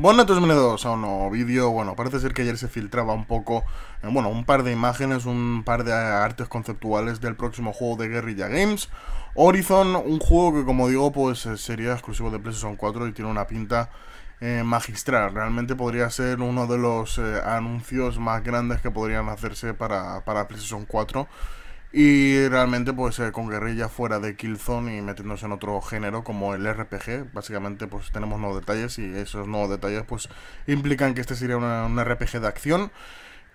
todos 2002 a un vídeo, bueno, parece ser que ayer se filtraba un poco, eh, bueno, un par de imágenes, un par de artes conceptuales del próximo juego de Guerrilla Games, Horizon, un juego que como digo, pues eh, sería exclusivo de PlayStation 4 y tiene una pinta eh, magistral, realmente podría ser uno de los anuncios más grandes que podrían hacerse para, para PlayStation 4. Y realmente, pues eh, con guerrilla fuera de Killzone y metiéndose en otro género como el RPG, básicamente, pues tenemos nuevos detalles y esos nuevos detalles, pues implican que este sería un RPG de acción.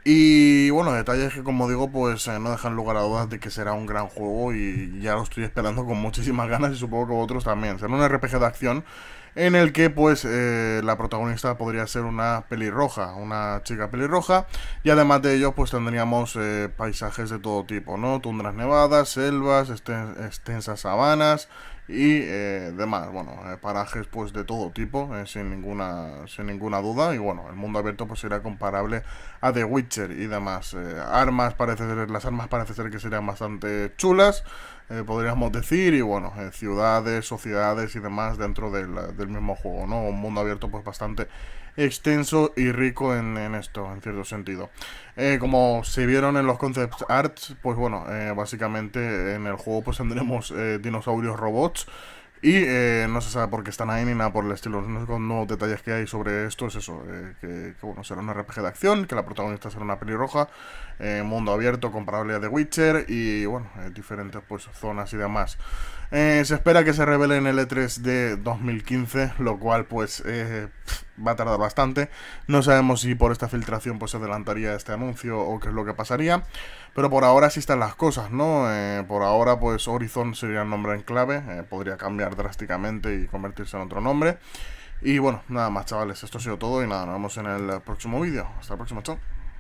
Y bueno, detalles que, como digo, pues eh, no dejan lugar a dudas de que será un gran juego y ya lo estoy esperando con muchísimas ganas y supongo que otros también. Será un RPG de acción en el que pues eh, la protagonista podría ser una pelirroja, una chica pelirroja, y además de ello pues tendríamos eh, paisajes de todo tipo, ¿no? Tundras nevadas, selvas, extensas sabanas y eh, demás, bueno, parajes pues de todo tipo, sin, ninguna, sin ninguna duda, y bueno, el mundo abierto pues será comparable a The Witcher y demás. armas, parece ser, las armas parece ser que serían bastante chulas. Eh, podríamos decir, y bueno, eh, ciudades, sociedades y demás dentro del, mismo juego, ¿no? Un mundo abierto pues bastante extenso y rico en, esto, en cierto sentido. Eh, como se vieron en los concept arts, pues bueno, básicamente en el juego pues tendremos dinosaurios robots, y eh, no se sabe por qué están ahí ni nada por el estilo. Los nuevos detalles que hay sobre esto es eso: eh, que, bueno, será una RPG de acción, que la protagonista será una pelirroja, eh, mundo abierto comparable a The Witcher y bueno, diferentes pues zonas y demás. se espera que se revele en el E3 de 2015, lo cual pues va a tardar bastante. No sabemos si por esta filtración pues se adelantaría este anuncio o qué es lo que pasaría. Pero por ahora así están las cosas, ¿no? Eh, por ahora pues Horizon sería el nombre en clave. Eh, podría cambiar drásticamente y convertirse en otro nombre. Y bueno, nada más chavales, esto ha sido todo y nada, nos vemos en el próximo vídeo. Hasta el próximo chao.